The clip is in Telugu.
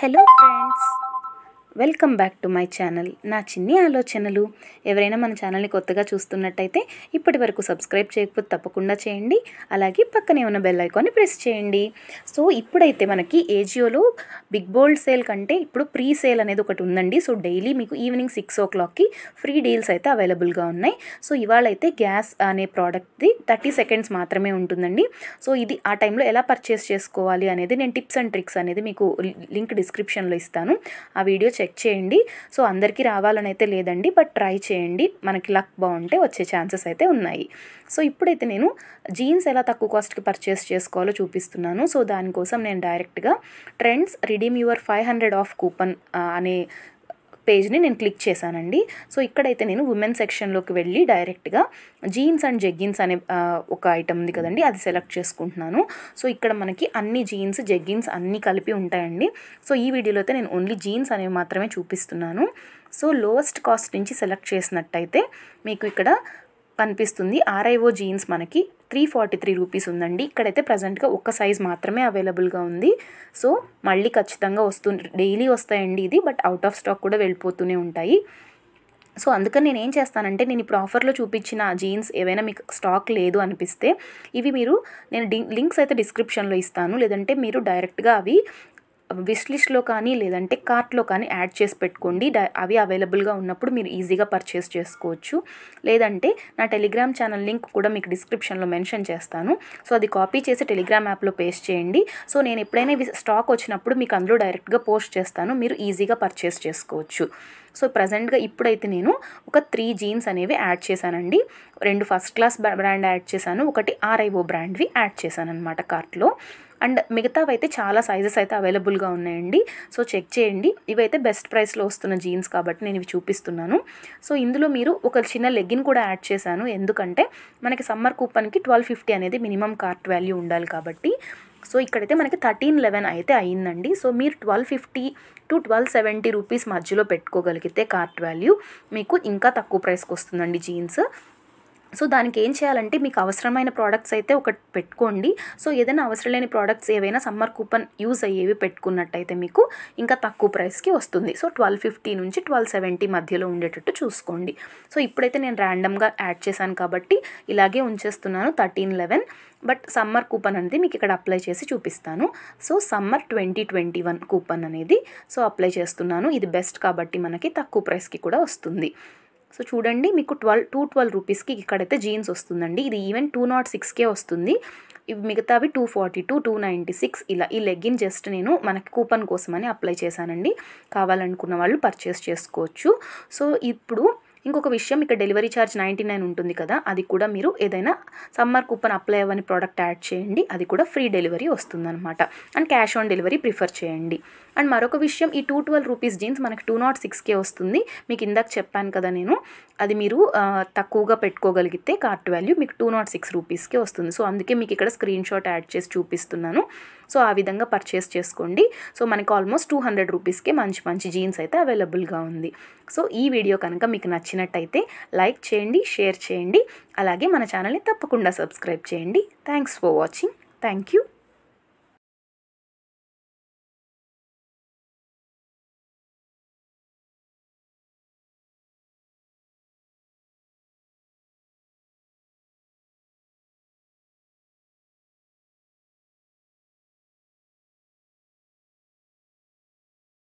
Hello friends. Welcome back to my channel నా చిన్ని ఆలోచనలు ఎవరైనా మన ఛానల్ని కొత్తగా చూస్తున్నట్టయితే ఇప్పటి వరకు సబ్స్క్రైబ్ చేయకపోతే తప్పకుండా చేయండి అలాగే పక్కనే ఉన్న బెల్ ఐకాన్ని ప్రెస్ చేయండి సో ఇప్పుడైతే మనకి ఏజియోలో బిగ్ బోల్డ్ సేల్ కంటే ఇప్పుడు ప్రీ సేల్ అనేది ఒకటి ఉందండి సో డైలీ మీకు ఈవినింగ్ సిక్స్ ఓ క్లాక్కి ఫ్రీ డీల్స్ అయితే అవైలబుల్గా ఉన్నాయి సో ఇవాళ అయితే గ్యాస్ అనే ప్రోడక్ట్ది థర్టీ సెకండ్స్ మాత్రమే ఉంటుందండి సో ఇది ఆ టైంలో ఎలా పర్చేస్ చేసుకోవాలి అనేది నేను టిప్స్ అండ్ ట్రిక్స్ అనేది మీకు లింక్ డిస్క్రిప్షన్లో ఇస్తాను ఆ వీడియో చెక్ చేయండి సో అందరికీ రావాలని అయితే లేదండి బట్ ట్రై చేయండి మనకి లక్ బాగుంటే వచ్చే ఛాన్సెస్ అయితే ఉన్నాయి సో ఇప్పుడైతే నేను జీన్స్ ఎలా తక్కువ కాస్ట్కి పర్చేస్ చేసుకోవాలో చూపిస్తున్నాను సో దానికోసం నేను డైరెక్ట్గా Trends redeem your five hundred off coupon అనే పేజ్ని నేను క్లిక్ చేశానండి సో ఇక్కడైతే నేను ఉమెన్ సెక్షన్లోకి వెళ్ళి డైరెక్ట్గా జీన్స్ అండ్ జెగ్గిన్స్ అనే ఒక ఐటమ్ ఉంది కదండి అది సెలెక్ట్ చేసుకుంటున్నాను సో ఇక్కడ మనకి అన్ని జీన్స్ జెగ్గిన్స్ అన్నీ కలిపి ఉంటాయండి సో ఈ వీడియోలో అయితే నేను ఓన్లీ జీన్స్ అనేవి మాత్రమే చూపిస్తున్నాను సో లోవెస్ట్ కాస్ట్ నుంచి సెలెక్ట్ చేసినట్టయితే మీకు ఇక్కడ కనిపిస్తుంది ఆర్ఐఓ జీన్స్ మనకి త్రీ ఫార్టీ త్రీ రూపీస్ ఉందండి ఇక్కడైతే ప్రజెంట్గా ఒక్క సైజ్ మాత్రమే అవైలబుల్గా ఉంది సో మళ్ళీ ఖచ్చితంగా వస్తు డైలీ వస్తాయండి ఇది బట్ అవుట్ ఆఫ్ స్టాక్ కూడా వెళ్ళిపోతూనే ఉంటాయి సో అందుకని నేను ఏం చేస్తానంటే నేను ఇప్పుడు ఆఫర్లో చూపించిన జీన్స్ ఏవైనా మీకు స్టాక్ లేదు అనిపిస్తే ఇవి మీరు నేను లింక్స్ అయితే డిస్క్రిప్షన్లో ఇస్తాను లేదంటే మీరు డైరెక్ట్గా అవి విస్లిస్ట్లో కానీ లేదంటే కార్ట్లో కానీ యాడ్ చేసి పెట్టుకోండి అవి అవైలబుల్గా ఉన్నప్పుడు మీరు ఈజీగా పర్చేస్ చేసుకోవచ్చు లేదంటే నా టెలిగ్రామ్ ఛానల్ లింక్ కూడా మీకు డిస్క్రిప్షన్లో మెన్షన్ చేస్తాను సో అది కాపీ చేసి టెలిగ్రామ్ యాప్లో పేస్ట్ చేయండి సో నేను ఎప్పుడైనా స్టాక్ వచ్చినప్పుడు మీకు అందులో డైరెక్ట్గా పోస్ట్ చేస్తాను మీరు ఈజీగా పర్చేస్ చేసుకోవచ్చు సో ప్రజెంట్గా ఇప్పుడైతే నేను ఒక త్రీ జీన్స్ అనేవి యాడ్ చేశానండి రెండు ఫస్ట్ క్లాస్ బ్రాండ్ యాడ్ చేశాను ఒకటి ఆర్ఐఓ బ్రాండ్వి యాడ్ చేశాను అనమాట కార్ట్లో అండ్ మిగతావైతే చాలా సైజెస్ అయితే అవైలబుల్గా ఉన్నాయండి సో చెక్ చేయండి ఇవైతే బెస్ట్ ప్రైస్లో వస్తున్న జీన్స్ కాబట్టి నేను ఇవి చూపిస్తున్నాను సో ఇందులో మీరు ఒక చిన్న లెగ్గిన్ కూడా యాడ్ చేశాను ఎందుకంటే మనకి సమ్మర్ కూపన్కి ట్వెల్వ్ ఫిఫ్టీ అనేది మినిమం కార్ట్ వాల్యూ ఉండాలి కాబట్టి సో ఇక్కడైతే మనకి థర్టీన్ లెవెన్ అయితే అయ్యిందండి సో మీరు twelve fifty to twelve seventy rupees మధ్యలో పెట్టుకోగలిగితే కార్ట్ వాల్యూ మీకు ఇంకా తక్కువ ప్రైస్కి వస్తుందండి జీన్స్ సో దానికి ఏం చేయాలంటే మీకు అవసరమైన ప్రోడక్ట్స్ అయితే ఒకటి పెట్టుకోండి సో ఏదైనా అవసరం లేని ప్రోడక్ట్స్ ఏవైనా సమ్మర్ కూపన్ యూజ్ అయ్యేవి పెట్టుకున్నట్టయితే మీకు ఇంకా తక్కువ ప్రైస్కి వస్తుంది సో ట్వెల్వ్ ఫిఫ్టీ నుంచి ట్వెల్వ్ సెవెంటీ మధ్యలో ఉండేటట్టు చూసుకోండి సో ఇప్పుడైతే నేను ర్యాండమ్గా యాడ్ చేశాను కాబట్టి ఇలాగే ఉంచేస్తున్నాను thirteen eleven but summer coupon అనేది మీకు ఇక్కడ అప్లై చేసి చూపిస్తాను so summer twenty twenty one coupon అనేది సో అప్లై చేస్తున్నాను ఇది బెస్ట్ కాబట్టి మనకి తక్కువ ప్రైస్కి కూడా వస్తుంది సో చూడండి మీకు ట్వెల్వ్ టూ ట్వెల్వ్ రూపీస్కి ఇక్కడైతే జీన్స్ వస్తుందండి ఇది ఈవెన్ టూ నాట్ సిక్స్కే వస్తుంది ఇవి మిగతావి two forty two two ninety six ఇలా ఈ లెగ్గిన్ జస్ట్ నేను మనకి కూపన్ కోసమని అప్లై చేశానండి కావాలనుకున్న వాళ్ళు పర్చేస్ చేసుకోవచ్చు సో ఇప్పుడు ఇంకొక విషయం ఇక్కడ డెలివరీ ఛార్జ్ నైంటీ నైన్ ఉంటుంది కదా అది కూడా మీరు ఏదైనా సమ్మర్ కూపన్ అప్లై అవ్వని ప్రోడక్ట్ యాడ్ చేయండి అది కూడా ఫ్రీ డెలివరీ అనమాట and cash on delivery prefer చేయండి అండ్ మరొక విషయం ఈ టూ ట్వెల్వ్ రూపీస్ జీన్స్ మనకి టూ నాట్ సిక్స్కే వస్తుంది మీకు ఇందాక చెప్పాను కదా నేను అది మీరు తక్కువగా పెట్టుకోగలిగితే కార్ట్ వాల్యూ మీకు టూ నాట్ సిక్స్ రూపీస్కే వస్తుంది సో అందుకే మీకు ఇక్కడ స్క్రీన్ షాట్ యాడ్ చేసి చూపిస్తున్నాను సో ఆ విధంగా పర్చేస్ చేసుకోండి సో మనకి ఆల్మోస్ట్ టూ హండ్రెడ్ రూపీస్కే మంచి మంచి జీన్స్ అయితే అవైలబుల్గా ఉంది సో ఈ వీడియో కనుక మీకు నచ్చింది నచ్చినట్టయితే లైక్ చేయండి షేర్ చేయండి అలాగే మన ఛానల్ని తప్పకుండా సబ్స్క్రైబ్ చేయండి thanks for watching thank you